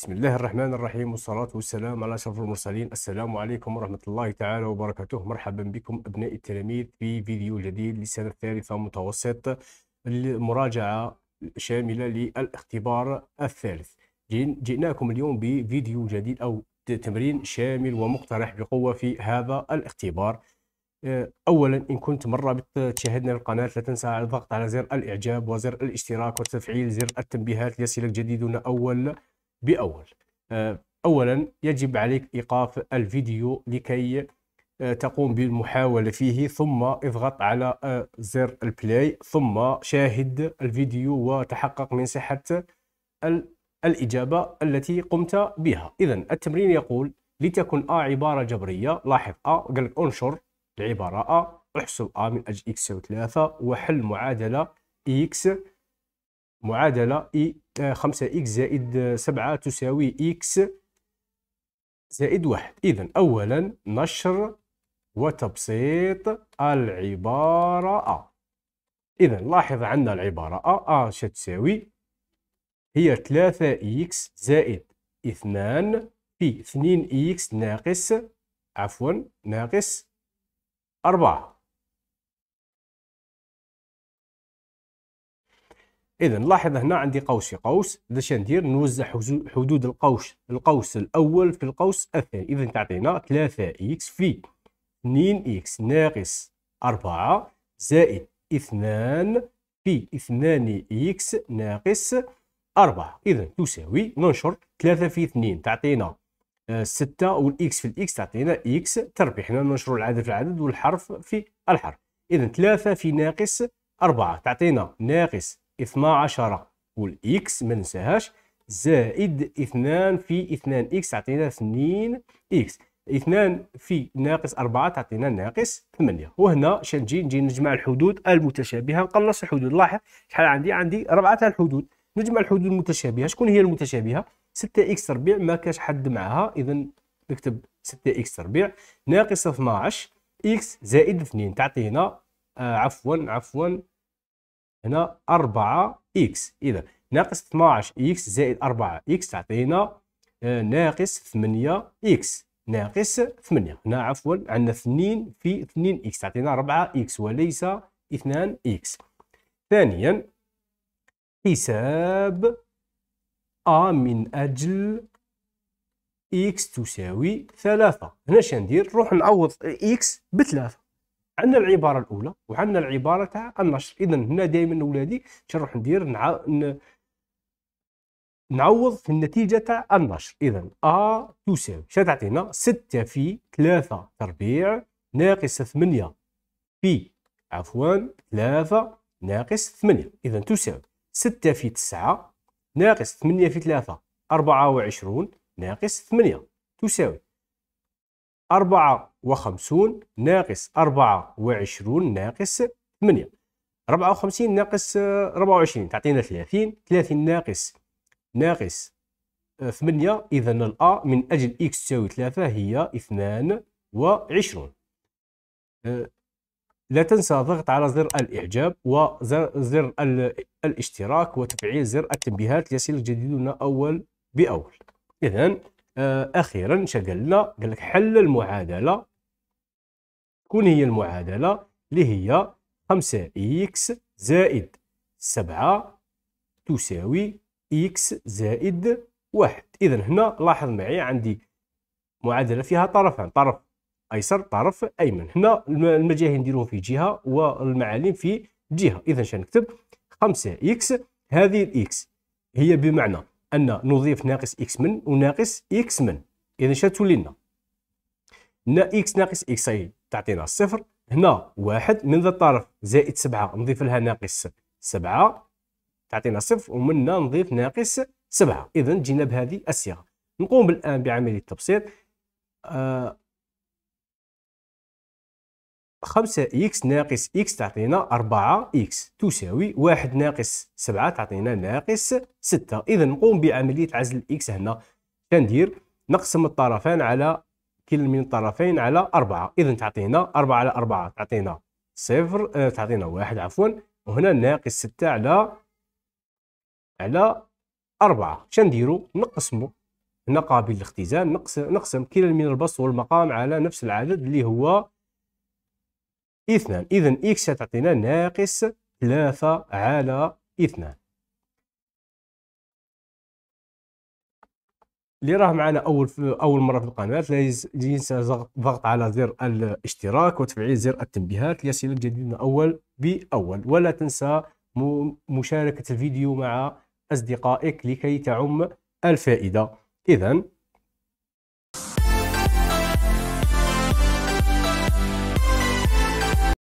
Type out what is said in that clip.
بسم الله الرحمن الرحيم والصلاة والسلام على أشرف المرسلين السلام عليكم ورحمة الله تعالى وبركاته مرحبا بكم أبناء التلاميذ في فيديو جديد للسنة الثالثة متوسط المراجعة شاملة للاختبار الثالث جئناكم اليوم بفيديو جديد أو تمرين شامل ومقترح بقوة في هذا الاختبار آه، اولا ان كنت مره بتشاهدنا القناه لا تنسى الضغط على زر الاعجاب وزر الاشتراك وتفعيل زر التنبيهات ليصلك جديدنا اول بأول آه، أولا يجب عليك إيقاف الفيديو لكي آه، تقوم بالمحاولة فيه ثم اضغط على آه، زر البلاي ثم شاهد الفيديو وتحقق من صحة الإجابة التي قمت بها إذا التمرين يقول لتكن A عبارة جبرية لاحظ A قال لك انشر العبارة A احسب A من أجل X يساوي 3 وحل معادلة X معادلة E 5 إكس زائد 7 تساوي إكس زائد واحد إذا أولا نشر وتبسيط العبارة أ إذا لاحظ عندنا العبارة أ أ شتساوي هي 3 إكس زائد 2 في 2 إكس ناقص عفوا ناقص 4 اذا لاحظ هنا عندي قوس في قوس اذا ندير نوزع حدود القوس القوس الاول في القوس الثاني اذا تعطينا 3 اكس في 2 اكس ناقص 4 زائد 2 في 2 اكس ناقص 4 اذا تساوي ننشر 3 في 2 تعطينا 6 آه، والاكس في الاكس تعطينا اكس تربيح هنا ننشر العدد في العدد والحرف في الحرف اذا 3 في ناقص 4 تعطينا ناقص 12 والاكس ما ننساهاش زائد 2 في 2 اكس تعطينا 2 اكس 2 في ناقص 4 تعطينا ناقص 8 وهنا نجي نجي نجمع الحدود المتشابهه نقلص الحدود لاحظ شحال عندي عندي تاع الحدود نجمع الحدود المتشابهه شكون هي المتشابهه 6 اكس تربيع ما كاش حد معها اذا نكتب 6 اكس تربيع ناقص 12 اكس زائد 2 تعطينا آه عفوا عفوا هنا 4 اكس اذا ناقص 12 اكس زائد 4 اكس تعطينا آه، ناقص 8 اكس ناقص 8 هنا عفوا عندنا 2 في 2 اكس تعطينا 4 اكس وليس 2 اكس ثانيا حساب ا من اجل اكس تساوي 3 هنا شندير نروح نعوض اكس بثلاثة عندنا العبارة الأولى وعندنا العبارة تاع النشر إذا هنا دائما أولادي شنروح ندير نع... ن... نعوض في النتيجة تاع النشر إذا أ تساوي شنو تعطينا؟ ستة في ثلاثة تربيع ناقص ثمانية في عفوا ثلاثة ناقص ثمانية إذا تساوي ستة في تسعة ناقص ثمانية في ثلاثة أربعة وعشرون ناقص ثمانية تساوي أربعة وخمسون ناقص أربعة وعشرون ناقص ثمانية 54 وخمسين ناقص 24 آه، وعشرين تعطينا ثلاثين ثلاثين ناقص ناقص آه، ثمانية إذا الأ من أجل إكس تساوي ثلاثة هي اثنان وعشرون آه، لا تنسى ضغط على زر الإعجاب وزر الاشتراك وتفعيل زر التنبيهات ليصلك جديدنا أول بأول إذا آخيرا شغلنا قال لك حل المعادلة تكون هي المعادلة اللي هي 5 إكس زائد 7 تساوي إكس زائد واحد إذا هنا لاحظ معي عندي معادلة فيها طرفان طرف أيسر طرف أيمن هنا المجاهي نديرهم في جهة والمعالم في جهة إذا شنكتب 5 إكس هذه الإكس هي بمعنى أن نضيف ناقص إكس من وناقص إكس من إذا تولي لنا إكس ناقص إكس أي تعطينا صفر هنا واحد من ذا الطرف زائد سبعة نضيف لها ناقص سبعة تعطينا صفر ومنا نضيف ناقص سبعة إذا جينا بهذه الصيغة نقوم الآن بعملية تبسيط آه، خمسة إكس ناقص إكس تعطينا أربعة إكس تساوي واحد ناقص سبعة تعطينا ناقص ستة إذا نقوم بعملية عزل إكس هنا كندير نقسم الطرفان على كل من الطرفين على أربعة إذا تعطينا أربعة على أربعة تعطينا صفر آه تعطينا واحد عفوا وهنا ناقص ستة على على أربعة شنديرو نقسمو هنا قابل للاختزال نقسم, نقسم كلا من البسط والمقام على نفس العدد اللي هو اثنان إذا إكس تعطينا ناقص ثلاثة على اثنان اللي راه معنا اول اول مره في القناه لا ينسى الضغط على زر الاشتراك وتفعيل زر التنبيهات ليصلك جديدنا اول باول ولا تنسى مشاركه الفيديو مع اصدقائك لكي تعم الفائده اذا